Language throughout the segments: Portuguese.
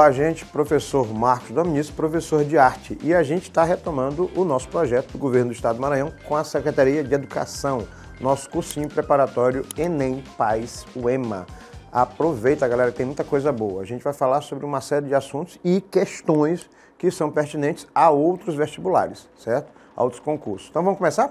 Olá, gente. Professor Marcos Dominis, professor de arte. E a gente está retomando o nosso projeto do Governo do Estado do Maranhão com a Secretaria de Educação, nosso cursinho preparatório Enem Paz UEMA. Aproveita, galera, tem muita coisa boa. A gente vai falar sobre uma série de assuntos e questões que são pertinentes a outros vestibulares, certo? A outros concursos. Então vamos começar?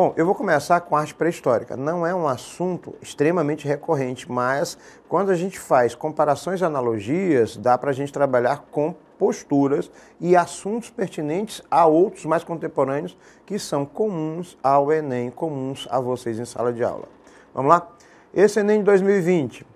Bom, eu vou começar com arte pré-histórica. Não é um assunto extremamente recorrente, mas quando a gente faz comparações e analogias, dá para a gente trabalhar com posturas e assuntos pertinentes a outros mais contemporâneos que são comuns ao Enem, comuns a vocês em sala de aula. Vamos lá? Esse Enem de 2020.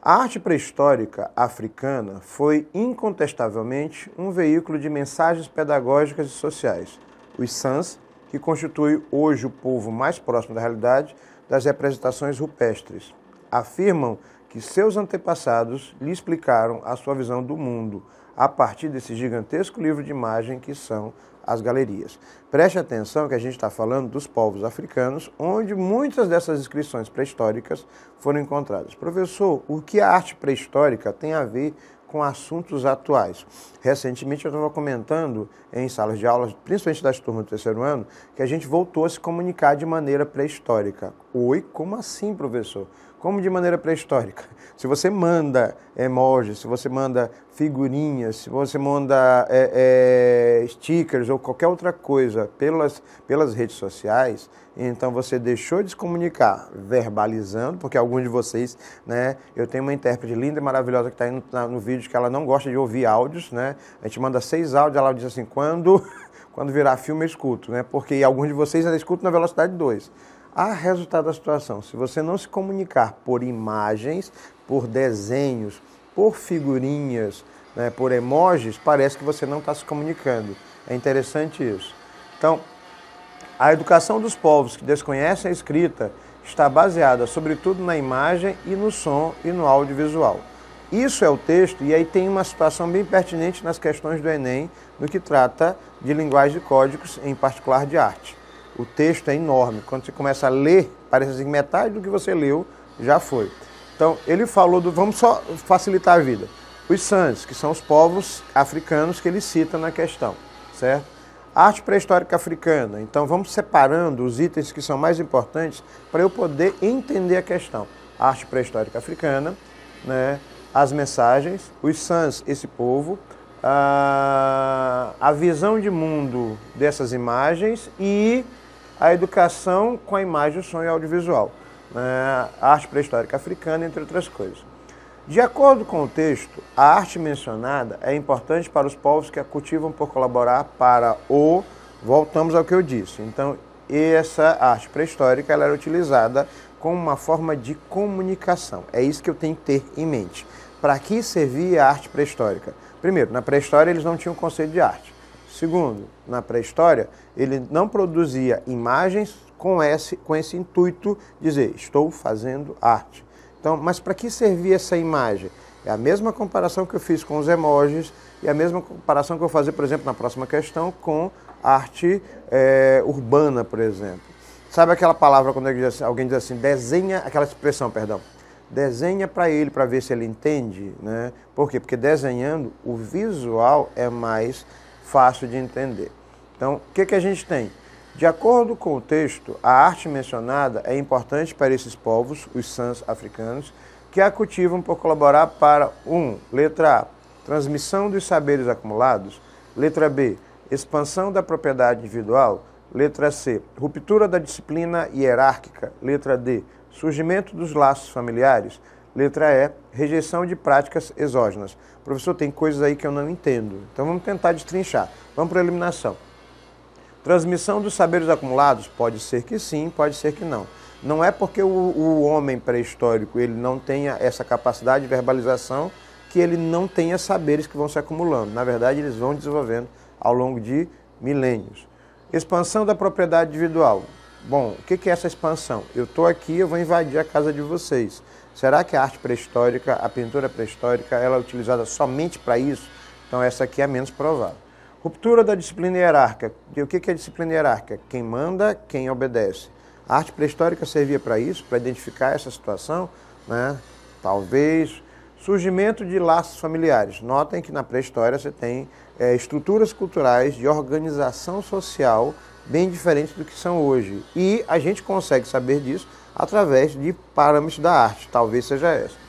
A arte pré-histórica africana foi incontestavelmente um veículo de mensagens pedagógicas e sociais. Os SANS que constitui hoje o povo mais próximo da realidade das representações rupestres. Afirmam que seus antepassados lhe explicaram a sua visão do mundo a partir desse gigantesco livro de imagem que são as galerias. Preste atenção que a gente está falando dos povos africanos, onde muitas dessas inscrições pré-históricas foram encontradas. Professor, o que a arte pré-histórica tem a ver com assuntos atuais. Recentemente eu estava comentando em salas de aulas, principalmente das turmas do terceiro ano, que a gente voltou a se comunicar de maneira pré-histórica. Oi, como assim, professor? como de maneira pré-histórica. Se você manda emojis, se você manda figurinhas, se você manda é, é, stickers ou qualquer outra coisa pelas, pelas redes sociais, então você deixou de se comunicar verbalizando, porque alguns de vocês, né, eu tenho uma intérprete linda e maravilhosa que está indo no vídeo que ela não gosta de ouvir áudios, né? A gente manda seis áudios, ela diz assim, quando, quando virar filme eu escuto, né? Porque alguns de vocês ainda escutam na velocidade 2. A resultado da situação. Se você não se comunicar por imagens, por desenhos, por figurinhas, né, por emojis, parece que você não está se comunicando. É interessante isso. Então, a educação dos povos que desconhecem a escrita está baseada sobretudo na imagem e no som e no audiovisual. Isso é o texto, e aí tem uma situação bem pertinente nas questões do Enem, no que trata de linguagem de códigos, em particular de arte. O texto é enorme. Quando você começa a ler, parece assim que metade do que você leu já foi. Então, ele falou do. Vamos só facilitar a vida. Os Sans, que são os povos africanos que ele cita na questão, certo? Arte pré-histórica africana. Então, vamos separando os itens que são mais importantes para eu poder entender a questão. Arte pré-histórica africana, né? as mensagens, os Sans, esse povo, a, a visão de mundo dessas imagens e a educação com a imagem, o som e o audiovisual, né? arte pré-histórica africana, entre outras coisas. De acordo com o texto, a arte mencionada é importante para os povos que a cultivam por colaborar para o. Voltamos ao que eu disse. Então, essa arte pré-histórica ela era utilizada como uma forma de comunicação. É isso que eu tenho que ter em mente. Para que servia a arte pré-histórica? Primeiro, na pré-história eles não tinham conceito de arte. Segundo, na pré-história, ele não produzia imagens com esse, com esse intuito, dizer, estou fazendo arte. Então, mas para que servia essa imagem? É a mesma comparação que eu fiz com os emojis e a mesma comparação que eu vou fazer, por exemplo, na próxima questão, com arte é, urbana, por exemplo. Sabe aquela palavra quando assim, alguém diz assim, desenha, aquela expressão, perdão, desenha para ele, para ver se ele entende, né? Por quê? Porque desenhando, o visual é mais fácil de entender. Então, o que, que a gente tem? De acordo com o texto, a arte mencionada é importante para esses povos, os sãs africanos, que a cultivam por colaborar para 1. Um, letra A. Transmissão dos saberes acumulados. Letra B. Expansão da propriedade individual. Letra C. Ruptura da disciplina hierárquica. Letra D. Surgimento dos laços familiares. Letra E, rejeição de práticas exógenas. Professor, tem coisas aí que eu não entendo. Então vamos tentar destrinchar. Vamos para a eliminação. Transmissão dos saberes acumulados? Pode ser que sim, pode ser que não. Não é porque o, o homem pré-histórico ele não tenha essa capacidade de verbalização que ele não tenha saberes que vão se acumulando. Na verdade, eles vão desenvolvendo ao longo de milênios. Expansão da propriedade individual. Bom, o que é essa expansão? Eu estou aqui, eu vou invadir a casa de vocês. Será que a arte pré-histórica, a pintura pré-histórica, ela é utilizada somente para isso? Então essa aqui é menos provável. Ruptura da disciplina hierárquica. E o que é disciplina hierárquica? Quem manda, quem obedece. A arte pré-histórica servia para isso, para identificar essa situação, né? Talvez surgimento de laços familiares. Notem que na pré-história você tem é, estruturas culturais de organização social bem diferentes do que são hoje. E a gente consegue saber disso através de parâmetros da arte, talvez seja essa.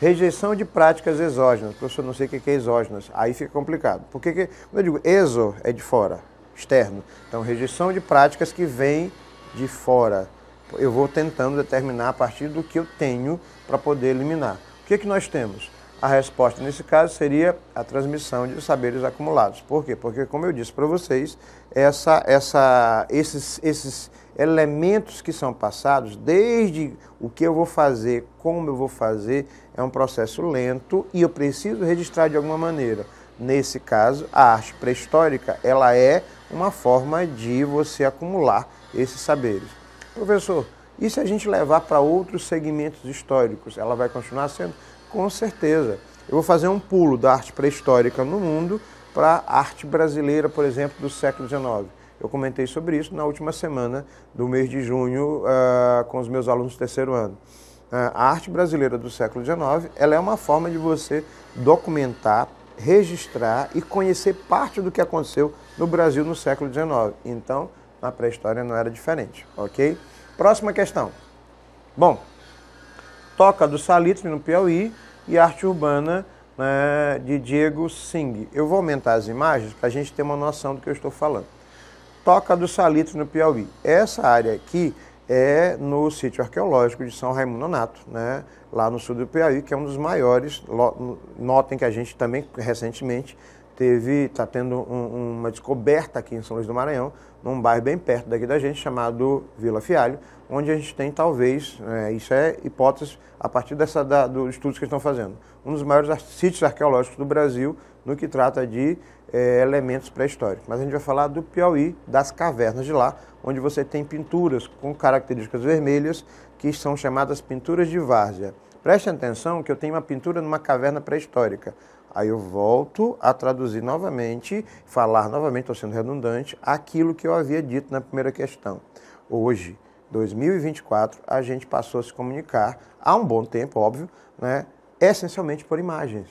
Rejeição de práticas exógenas. Professor, não sei o que é exógenas. Aí fica complicado. Porque, que, quando eu digo exo, é de fora, externo. Então, rejeição de práticas que vêm de fora. Eu vou tentando determinar a partir do que eu tenho para poder eliminar. O que, é que nós temos? A resposta nesse caso seria a transmissão de saberes acumulados. Por quê? Porque, como eu disse para vocês, essa, essa, esses, esses elementos que são passados, desde o que eu vou fazer, como eu vou fazer, é um processo lento e eu preciso registrar de alguma maneira. Nesse caso, a arte pré-histórica ela é uma forma de você acumular esses saberes. Professor, e se a gente levar para outros segmentos históricos, ela vai continuar sendo? Com certeza. Eu vou fazer um pulo da arte pré-histórica no mundo para a arte brasileira, por exemplo, do século XIX. Eu comentei sobre isso na última semana do mês de junho uh, com os meus alunos do terceiro ano. Uh, a arte brasileira do século XIX ela é uma forma de você documentar, registrar e conhecer parte do que aconteceu no Brasil no século XIX. Então, na pré-história não era diferente, ok? Próxima questão. Bom, Toca do Salitre, no Piauí, e Arte Urbana né, de Diego Singh. Eu vou aumentar as imagens para a gente ter uma noção do que eu estou falando. Toca do Salitre, no Piauí. Essa área aqui é no sítio arqueológico de São Raimundo Nonato, né, lá no sul do Piauí, que é um dos maiores. Notem que a gente também, recentemente, teve, está tendo um, uma descoberta aqui em São Luís do Maranhão, num bairro bem perto daqui da gente, chamado Vila Fialho, onde a gente tem talvez, é, isso é hipótese a partir dessa, da, dos estudos que estão fazendo, um dos maiores sítios arqueológicos do Brasil no que trata de é, elementos pré-históricos. Mas a gente vai falar do Piauí, das cavernas de lá, onde você tem pinturas com características vermelhas, que são chamadas pinturas de várzea. Preste atenção que eu tenho uma pintura numa caverna pré-histórica. Aí eu volto a traduzir novamente, falar novamente, estou sendo redundante, aquilo que eu havia dito na primeira questão. Hoje, 2024, a gente passou a se comunicar há um bom tempo, óbvio, né? essencialmente por imagens.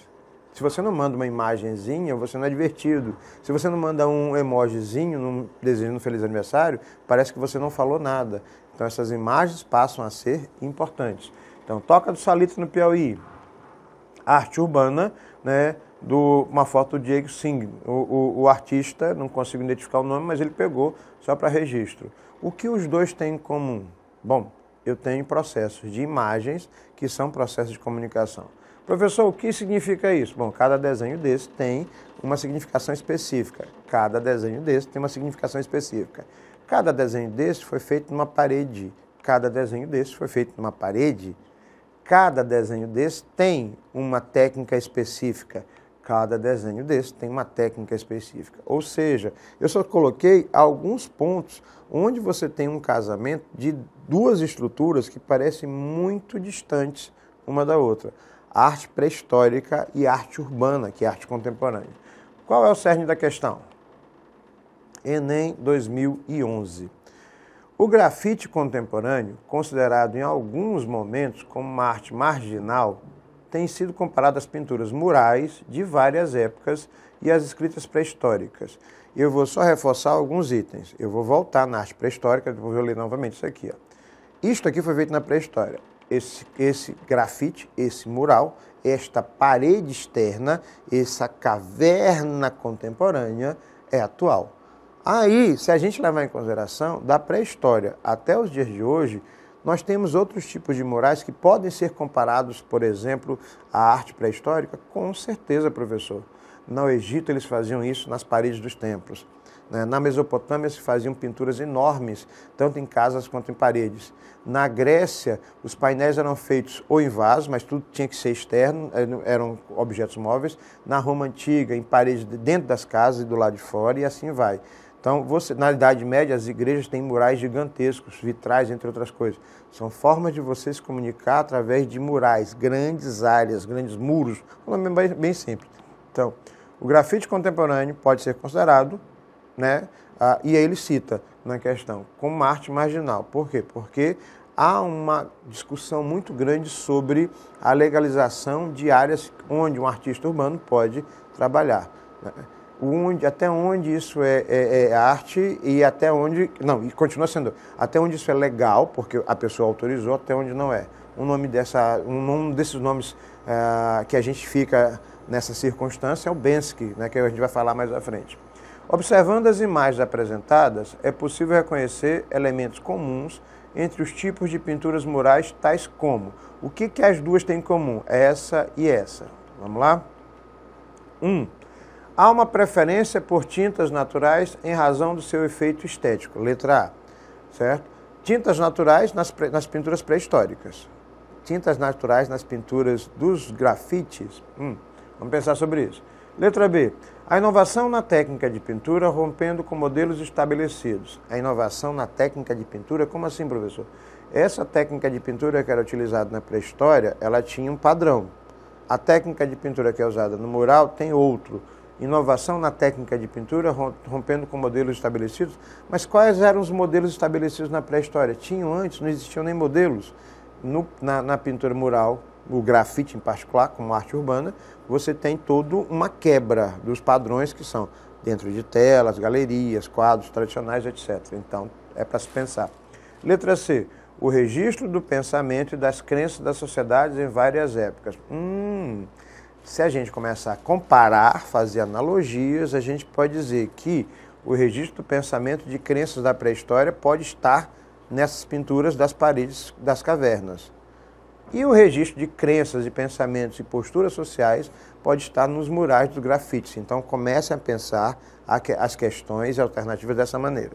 Se você não manda uma imagenzinha, você não é divertido. Se você não manda um emojizinho num desejo um feliz aniversário, parece que você não falou nada. Então essas imagens passam a ser importantes. Então toca do Salito no Piauí, arte urbana, né? do uma foto do Diego Singh, o, o, o, artista, não consigo identificar o nome, mas ele pegou só para registro. O que os dois têm em comum? Bom, eu tenho processos de imagens que são processos de comunicação. Professor, o que significa isso? Bom, cada desenho desse tem uma significação específica. Cada desenho desse tem uma significação específica. Cada desenho desse foi feito numa parede. Cada desenho desse foi feito numa parede cada desenho desse tem uma técnica específica. Cada desenho desse tem uma técnica específica. Ou seja, eu só coloquei alguns pontos onde você tem um casamento de duas estruturas que parecem muito distantes uma da outra: arte pré-histórica e arte urbana, que é arte contemporânea. Qual é o cerne da questão? Enem 2011. O grafite contemporâneo, considerado em alguns momentos como uma arte marginal, tem sido comparado às pinturas murais de várias épocas e às escritas pré-históricas. Eu vou só reforçar alguns itens. Eu vou voltar na arte pré-histórica, vou ler novamente isso aqui. Ó. Isto aqui foi feito na pré-história. Esse, esse grafite, esse mural, esta parede externa, essa caverna contemporânea é atual. Aí, se a gente levar em consideração, da pré-história até os dias de hoje, nós temos outros tipos de murais que podem ser comparados, por exemplo, à arte pré-histórica? Com certeza, professor. No Egito, eles faziam isso nas paredes dos templos. Né? Na Mesopotâmia se faziam pinturas enormes, tanto em casas quanto em paredes. Na Grécia, os painéis eram feitos ou em vasos, mas tudo tinha que ser externo, eram objetos móveis. Na Roma antiga, em paredes dentro das casas e do lado de fora, e assim vai. Então, você, na Idade Média, as igrejas têm murais gigantescos, vitrais, entre outras coisas. São formas de você se comunicar através de murais, grandes áreas, grandes muros. Um nome bem, bem simples. Então, o grafite contemporâneo pode ser considerado, né? Ah, e aí ele cita na questão, como arte marginal. Por quê? Porque há uma discussão muito grande sobre a legalização de áreas onde um artista urbano pode trabalhar. Né? onde, até onde isso é, é, é, arte e até onde. Não, e continua sendo. Até onde isso é legal, porque a pessoa autorizou, até onde não é. Um nome dessa. Um, um desses nomes uh, que a gente fica nessa circunstância é o Bensky, né, que a gente vai falar mais à frente. Observando as imagens apresentadas, é possível reconhecer elementos comuns entre os tipos de pinturas murais, tais como. O que, que as duas têm em comum? Essa e essa. Vamos lá? 1. Um, Há uma preferência por tintas naturais em razão do seu efeito estético. Letra A, certo? Tintas naturais nas, nas pinturas pré-históricas. Tintas naturais nas pinturas dos grafites. Hum, vamos pensar sobre isso. Letra B. A inovação na técnica de pintura rompendo com modelos estabelecidos. A inovação na técnica de pintura, como assim, professor? Essa técnica de pintura que era utilizada na pré-história, ela tinha um padrão. A técnica de pintura que é usada no mural tem outro inovação na técnica de pintura, rompendo com modelos estabelecidos. Mas quais eram os modelos estabelecidos na pré-história? Tinham antes, não existiam nem modelos. No, na, na, pintura mural, o grafite em particular, como arte urbana, você tem toda uma quebra dos padrões que são dentro de telas, galerias, quadros tradicionais, etc. Então, é para se pensar. Letra C. O registro do pensamento e das crenças das sociedades em várias épocas. Hum, se a gente começar a comparar, fazer analogias, a gente pode dizer que o registro do pensamento de crenças da pré-história pode estar nessas pinturas das paredes das cavernas. E o registro de crenças e pensamentos e posturas sociais pode estar nos murais dos grafites. Então comecem a pensar as questões e alternativas dessa maneira.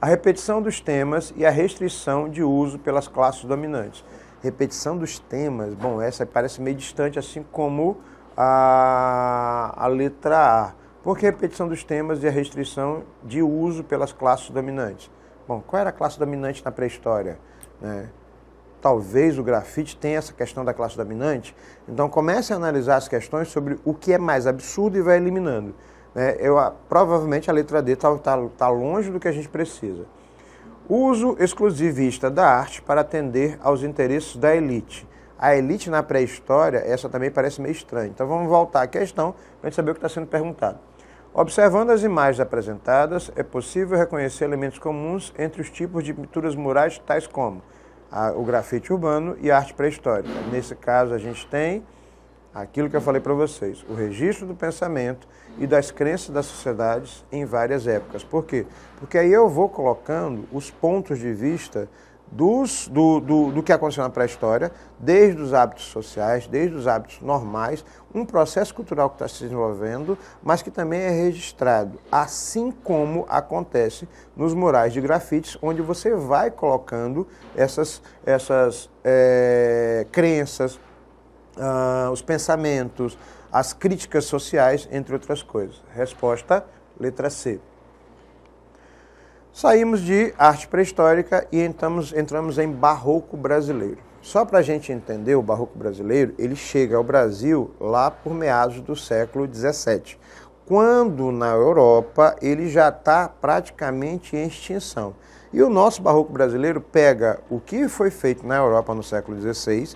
A repetição dos temas e a restrição de uso pelas classes dominantes. Repetição dos temas, bom, essa parece meio distante, assim como a, a letra A. Por que repetição dos temas e a restrição de uso pelas classes dominantes? Bom, qual era a classe dominante na pré-história? Né? Talvez o grafite tenha essa questão da classe dominante. Então comece a analisar as questões sobre o que é mais absurdo e vai eliminando. Né? Eu, a, provavelmente a letra D está tá, tá longe do que a gente precisa. Uso exclusivista da arte para atender aos interesses da elite a elite na pré-história, essa também parece meio estranha. Então vamos voltar à questão para a gente saber o que está sendo perguntado. Observando as imagens apresentadas, é possível reconhecer elementos comuns entre os tipos de pinturas murais, tais como a, o grafite urbano e a arte pré-histórica. Nesse caso, a gente tem aquilo que eu falei para vocês, o registro do pensamento e das crenças das sociedades em várias épocas. Por quê? Porque aí eu vou colocando os pontos de vista dos, do, do, do, que aconteceu na pré-história, desde os hábitos sociais, desde os hábitos normais, um processo cultural que está se desenvolvendo, mas que também é registrado, assim como acontece nos murais de grafites, onde você vai colocando essas, essas é, crenças, ah, os pensamentos, as críticas sociais, entre outras coisas. Resposta, letra C. Saímos de arte pré-histórica e entramos, entramos em barroco brasileiro. Só para a gente entender, o barroco brasileiro ele chega ao Brasil lá por meados do século XVII, quando na Europa ele já está praticamente em extinção. E o nosso barroco brasileiro pega o que foi feito na Europa no século XVI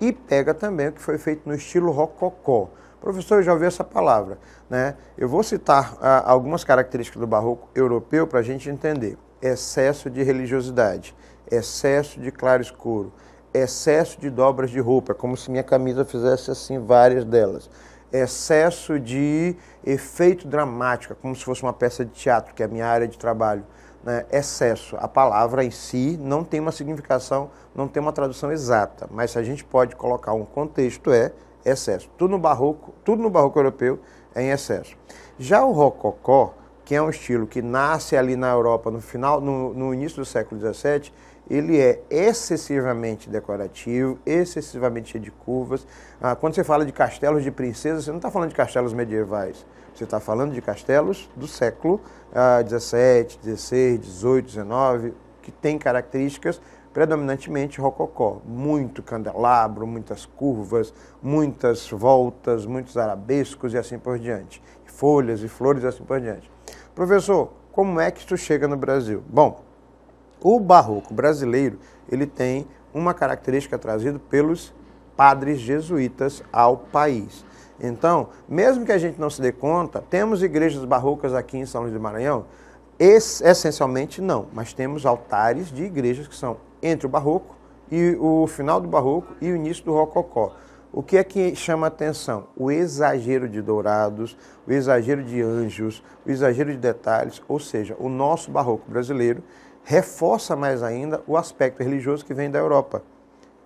e pega também o que foi feito no estilo rococó. Professor, eu já ouvi essa palavra. Né? Eu vou citar ah, algumas características do barroco europeu para a gente entender. Excesso de religiosidade, excesso de claro-escuro, excesso de dobras de roupa, como se minha camisa fizesse assim várias delas. Excesso de efeito dramático, como se fosse uma peça de teatro, que é a minha área de trabalho. Né, excesso. A palavra em si não tem uma significação, não tem uma tradução exata, mas a gente pode colocar um contexto é excesso. Tudo no barroco, tudo no barroco europeu é em excesso. Já o rococó, que é um estilo que nasce ali na Europa no final, no, no início do século XVII, ele é excessivamente decorativo, excessivamente cheio de curvas. Ah, quando você fala de castelos de princesas, você não está falando de castelos medievais. Você está falando de castelos do século XVII, XVI, XVIII, XIX, que tem características predominantemente rococó, muito candelabro, muitas curvas, muitas voltas, muitos arabescos e assim por diante, folhas e flores e assim por diante. Professor, como é que isso chega no Brasil? Bom, o barroco brasileiro, ele tem uma característica trazida pelos padres jesuítas ao país. Então, mesmo que a gente não se dê conta, temos igrejas barrocas aqui em São Luís do Maranhão? essencialmente não, mas temos altares de igrejas que são entre o barroco e o final do barroco e o início do rococó. O que é que chama atenção? O exagero de dourados, o exagero de anjos, o exagero de detalhes, ou seja, o nosso barroco brasileiro reforça mais ainda o aspecto religioso que vem da Europa.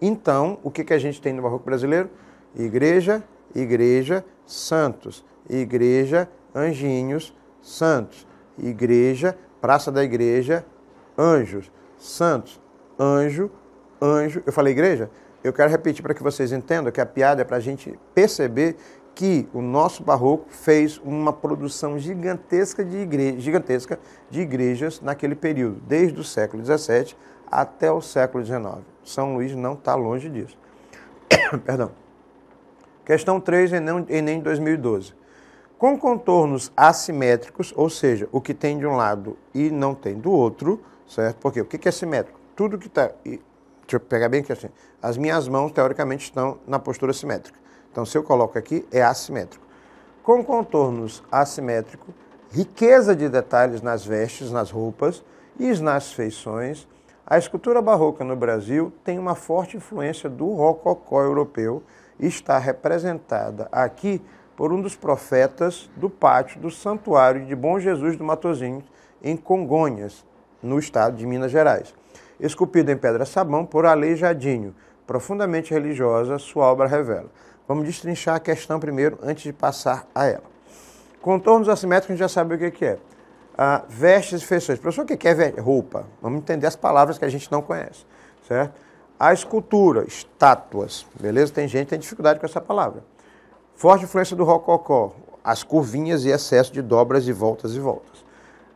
Então, o que, que a gente tem no barroco brasileiro? Igreja, igreja, santos, igreja, anjinhos, santos, igreja, praça da igreja, anjos, santos, anjo, anjo. Eu falei igreja? Eu quero repetir para que vocês entendam que a piada é para a gente perceber que o nosso barroco fez uma produção gigantesca de, gigantesca de igrejas naquele período, desde o século XVII até o século XIX. São Luís não está longe disso. Perdão. Questão 3, Enem 2012. Com contornos assimétricos, ou seja, o que tem de um lado e não tem do outro, certo? Por quê? O que é simétrico? tudo que está. Deixa eu pegar bem aqui assim. As minhas mãos, teoricamente, estão na postura simétrica. Então, se eu coloco aqui, é assimétrico. Com contornos assimétrico, riqueza de detalhes nas vestes, nas roupas e nas feições, a escultura barroca no Brasil tem uma forte influência do rococó europeu e está representada aqui por um dos profetas do pátio do Santuário de Bom Jesus do Matosinhos, em Congonhas, no estado de Minas Gerais. Esculpido em pedra-sabão por Aleijadinho, profundamente religiosa, sua obra revela. Vamos destrinchar a questão primeiro, antes de passar a ela. Contornos assimétricos, a gente já sabe o que é. Ah, vestes e feições. Professor, o que é roupa? Vamos entender as palavras que a gente não conhece, certo? A escultura, estátuas, beleza? Tem gente que tem dificuldade com essa palavra. Forte influência do rococó, as curvinhas e excesso de dobras e voltas e voltas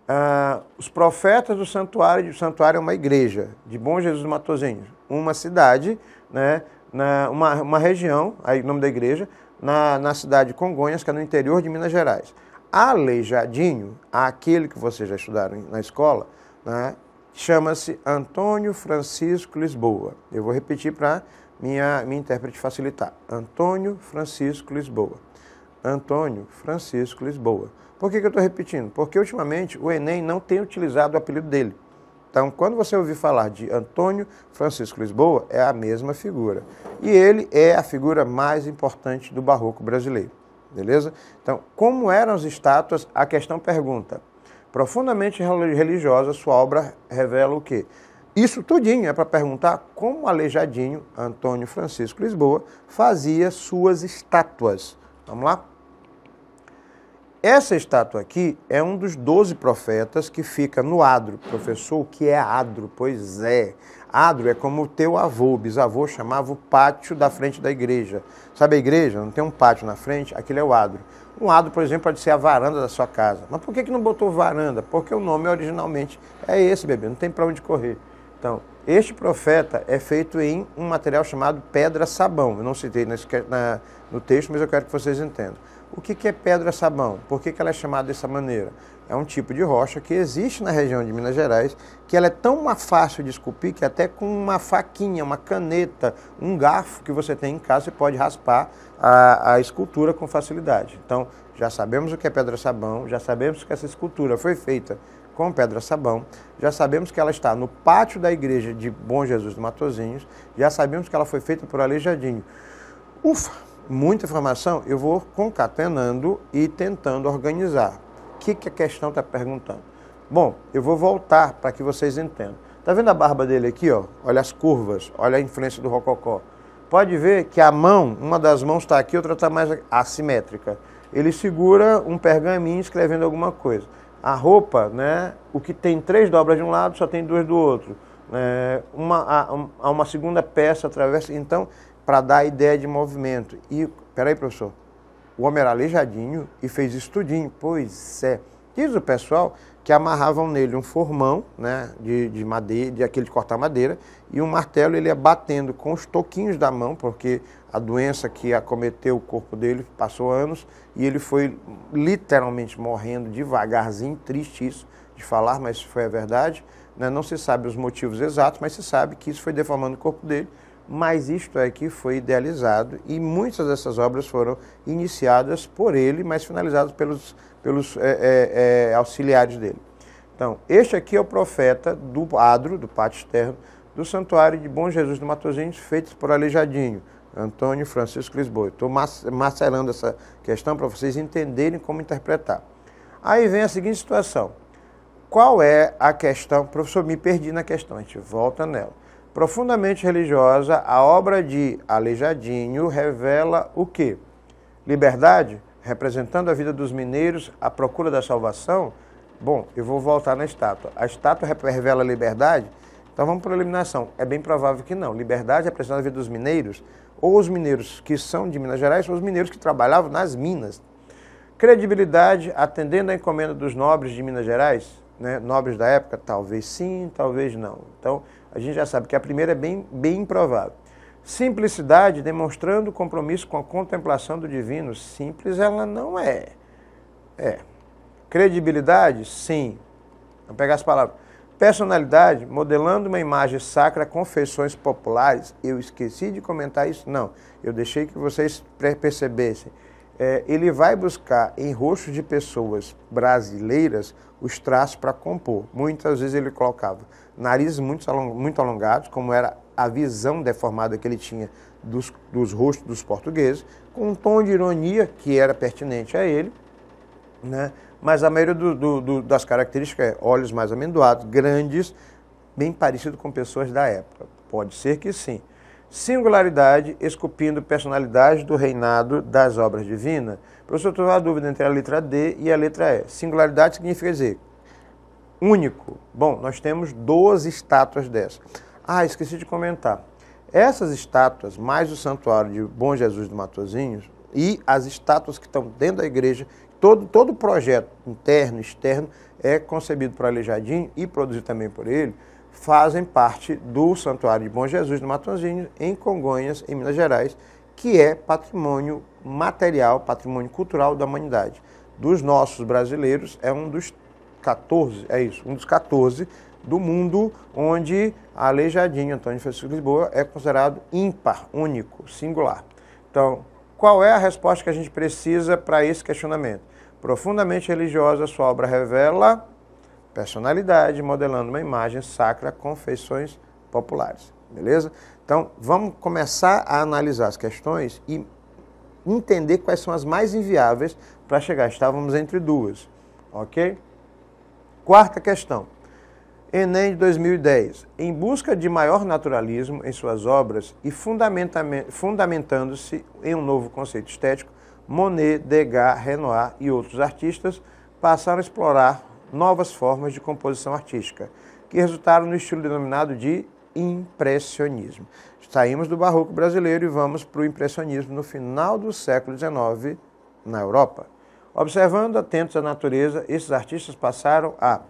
ah, os profetas do santuário, o santuário é uma igreja de Bom Jesus do Matozinhos, uma cidade, né, na, uma, uma região, aí o nome da igreja, na, na cidade de Congonhas, que é no interior de Minas Gerais. Aleijadinho, aquele que vocês já estudaram na escola, né, chama-se Antônio Francisco Lisboa. Eu vou repetir para minha, minha intérprete facilitar. Antônio Francisco Lisboa. Antônio Francisco Lisboa. Por que, que eu estou repetindo? Porque ultimamente o Enem não tem utilizado o apelido dele. Então, quando você ouvir falar de Antônio Francisco Lisboa, é a mesma figura. E ele é a figura mais importante do barroco brasileiro. Beleza? Então, como eram as estátuas? A questão pergunta. Profundamente religiosa, sua obra revela o quê? Isso tudinho é para perguntar como Aleijadinho Antônio Francisco Lisboa fazia suas estátuas. Vamos lá? Essa estátua aqui é um dos doze profetas que fica no adro. Professor, o que é adro? Pois é. Adro é como o teu avô, bisavô chamava o pátio da frente da igreja. Sabe a igreja? Não tem um pátio na frente? Aquilo é o adro. Um adro, por exemplo, pode ser a varanda da sua casa. Mas por que, que não botou varanda? Porque o nome originalmente é esse, bebê. Não tem para onde correr. Então, este profeta é feito em um material chamado pedra-sabão. Eu não citei na, no texto, mas eu quero que vocês entendam. O que é pedra sabão? Por que ela é chamada dessa maneira? É um tipo de rocha que existe na região de Minas Gerais, que ela é tão fácil de esculpir que até com uma faquinha, uma caneta, um garfo que você tem em casa, você pode raspar a, a escultura com facilidade. Então, já sabemos o que é pedra sabão, já sabemos que essa escultura foi feita com pedra sabão, já sabemos que ela está no pátio da igreja de Bom Jesus do Matozinhos, já sabemos que ela foi feita por Aleijadinho. Ufa! muita informação, eu vou concatenando e tentando organizar. O que, que a questão está perguntando? Bom, eu vou voltar para que vocês entendam. Está vendo a barba dele aqui? Ó? Olha as curvas, olha a influência do rococó. Pode ver que a mão, uma das mãos está aqui, outra está mais assimétrica. Ele segura um pergaminho escrevendo alguma coisa. A roupa, né, o que tem três dobras de um lado, só tem duas do outro. É, uma, uma segunda peça atravessa. Então, para dar a ideia de movimento. E, peraí, professor, o homem era aleijadinho e fez estudinho. Pois é. Diz o pessoal que amarravam nele um formão, né, de, de madeira, de aquele de cortar madeira, e um martelo ele ia batendo com os toquinhos da mão, porque a doença que acometeu o corpo dele passou anos e ele foi literalmente morrendo devagarzinho, triste isso de falar, mas foi a verdade. Né? Não se sabe os motivos exatos, mas se sabe que isso foi deformando o corpo dele mas isto é que foi idealizado e muitas dessas obras foram iniciadas por ele, mas finalizadas pelos, pelos é, é, é, auxiliares dele. Então, este aqui é o profeta do adro, do pátio externo, do Santuário de Bom Jesus do Matosinhos, feito por Alejadinho, Antônio Francisco Lisboa. Estou marcelando essa questão para vocês entenderem como interpretar. Aí vem a seguinte situação. Qual é a questão? Professor, me perdi na questão, a gente volta nela. Profundamente religiosa, a obra de Aleijadinho revela o quê? Liberdade, representando a vida dos mineiros à procura da salvação. Bom, eu vou voltar na estátua. A estátua revela liberdade? Então vamos para a eliminação. É bem provável que não. Liberdade representando a vida dos mineiros, ou os mineiros que são de Minas Gerais, ou os mineiros que trabalhavam nas minas. Credibilidade, atendendo à encomenda dos nobres de Minas Gerais, né? nobres da época, talvez sim, talvez não. Então, a gente já sabe que a primeira é bem, bem improvável. Simplicidade, demonstrando compromisso com a contemplação do divino, simples ela não é. É. Credibilidade, sim. Vou pegar as palavras. Personalidade, modelando uma imagem sacra, confeições populares. Eu esqueci de comentar isso? Não, eu deixei que vocês percebessem. É, ele vai buscar em rostos de pessoas brasileiras os traços para compor. Muitas vezes ele colocava narizes muito, muito alongados, como era a visão deformada que ele tinha dos, dos rostos dos portugueses, com um tom de ironia que era pertinente a ele, né? mas a maioria do, do, do, das características é olhos mais amendoados, grandes, bem parecido com pessoas da época. Pode ser que sim. Singularidade, esculpindo personalidade do reinado das obras divinas Professor, estou na dúvida entre a letra D e a letra E. Singularidade significa dizer único. Bom, nós temos duas estátuas dessa. Ah, esqueci de comentar. Essas estátuas, mais o santuário de Bom Jesus do Matozinhos, e as estátuas que estão dentro da igreja, todo todo o projeto interno e externo é concebido por Aleijadinho e produzido também por ele, fazem parte do Santuário de Bom Jesus do Matozinhos, em Congonhas, em Minas Gerais, que é patrimônio material, patrimônio cultural da humanidade. Dos nossos brasileiros, é um dos 14, é isso, um dos 14 do mundo onde Aleijadinho Antônio Francisco de Lisboa é considerado ímpar, único, singular. Então, qual é a resposta que a gente precisa para esse questionamento? Profundamente religiosa, sua obra revela personalidade, modelando uma imagem sacra com feições populares. Beleza? Então, vamos começar a analisar as questões e entender quais são as mais inviáveis para chegar. Estávamos entre duas, ok? Quarta questão. Enem de 2010. Em busca de maior naturalismo em suas obras e fundamentando-se em um novo conceito estético, Monet, Degas, Renoir e outros artistas passaram a explorar novas formas de composição artística, que resultaram no estilo denominado de impressionismo. Saímos do barroco brasileiro e vamos para o impressionismo no final do século XIX na Europa. Observando atentos à natureza, esses artistas passaram a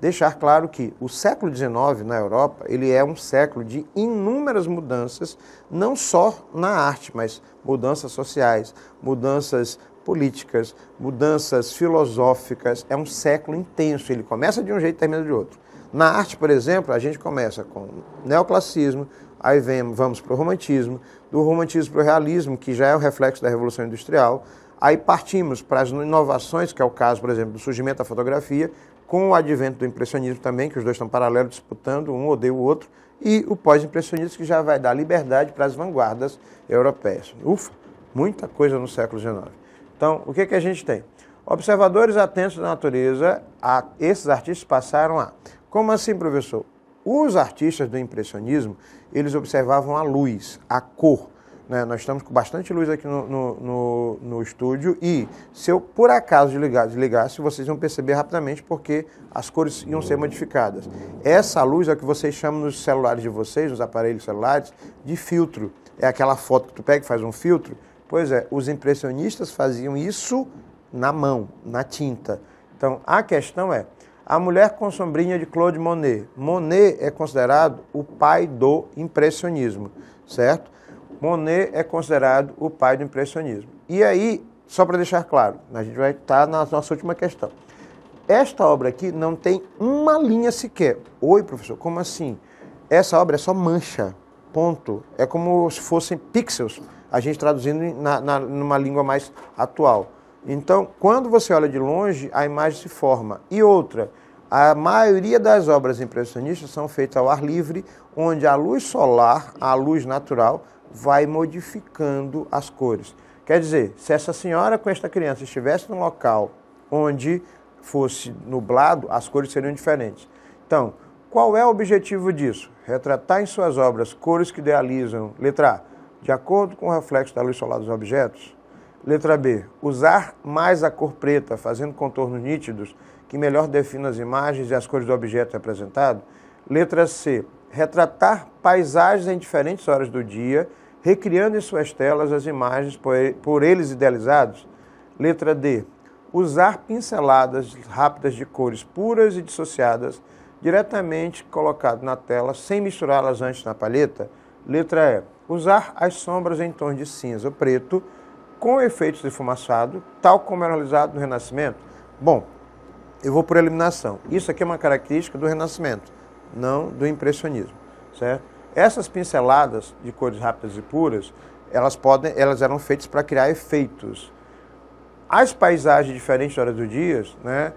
deixar claro que o século XIX na Europa ele é um século de inúmeras mudanças, não só na arte, mas mudanças sociais, mudanças políticas, mudanças filosóficas. É um século intenso. Ele começa de um jeito e termina de outro. Na arte, por exemplo, a gente começa com neoclassicismo, aí vem, vamos para o romantismo, do romantismo para o realismo, que já é o reflexo da Revolução Industrial, aí partimos para as inovações, que é o caso, por exemplo, do surgimento da fotografia, com o advento do impressionismo também, que os dois estão paralelos, disputando, um odeia o outro, e o pós-impressionismo, que já vai dar liberdade para as vanguardas europeias. Ufa, muita coisa no século XIX. Então, o que, que a gente tem? Observadores atentos da natureza, a, esses artistas passaram a como assim, professor? Os artistas do impressionismo, eles observavam a luz, a cor. Né? Nós estamos com bastante luz aqui no, no, no, no estúdio e se eu por acaso desligar, desligasse, vocês iam perceber rapidamente porque as cores iam ser modificadas. Essa luz é o que vocês chamam nos celulares de vocês, nos aparelhos celulares, de filtro. É aquela foto que tu pega e faz um filtro. Pois é, os impressionistas faziam isso na mão, na tinta. Então a questão é, a Mulher com Sombrinha de Claude Monet. Monet é considerado o pai do impressionismo, certo? Monet é considerado o pai do impressionismo. E aí, só para deixar claro, a gente vai estar tá na nossa última questão. Esta obra aqui não tem uma linha sequer. Oi, professor, como assim? Essa obra é só mancha, ponto. É como se fossem pixels, a gente traduzindo na, na numa língua mais atual. Então, quando você olha de longe, a imagem se forma. E outra, a maioria das obras impressionistas são feitas ao ar livre, onde a luz solar, a luz natural, vai modificando as cores. Quer dizer, se essa senhora com esta criança estivesse num local onde fosse nublado, as cores seriam diferentes. Então, qual é o objetivo disso? Retratar em suas obras cores que idealizam, letra A, de acordo com o reflexo da luz solar dos objetos, Letra B. Usar mais a cor preta, fazendo contornos nítidos que melhor definam as imagens e as cores do objeto representado. Letra C. Retratar paisagens em diferentes horas do dia, recriando em suas telas as imagens por eles idealizados. Letra D. Usar pinceladas rápidas de cores puras e dissociadas, diretamente colocado na tela, sem misturá-las antes na palheta. Letra E. Usar as sombras em tons de cinza ou preto com efeitos de fumaçado, tal como era é realizado no Renascimento? Bom, eu vou por eliminação. Isso aqui é uma característica do Renascimento, não do impressionismo, certo? Essas pinceladas de cores rápidas e puras, elas podem, elas eram feitas para criar efeitos. As paisagens diferentes horas do dia, né?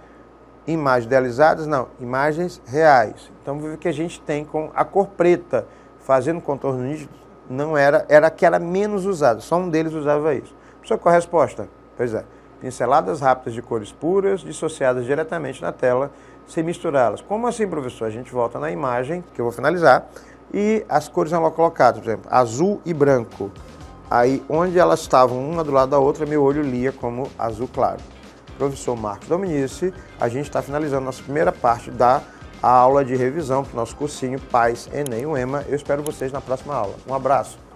Imagens idealizadas, não, imagens reais. Então, o que a gente tem com a cor preta, fazendo contorno nítido, não era, era a que era menos usada. Só um deles usava isso. Só qual a resposta? Pois é, pinceladas rápidas de cores puras, dissociadas diretamente na tela, sem misturá-las. Como assim, professor? A gente volta na imagem, que eu vou finalizar, e as cores são colocadas, por exemplo, azul e branco. Aí, onde elas estavam uma do lado da outra, meu olho lia como azul claro. Professor Marcos Dominici, a gente está finalizando nossa primeira parte da aula de revisão para o nosso cursinho Paz Enem UEMA. Eu espero vocês na próxima aula. Um abraço!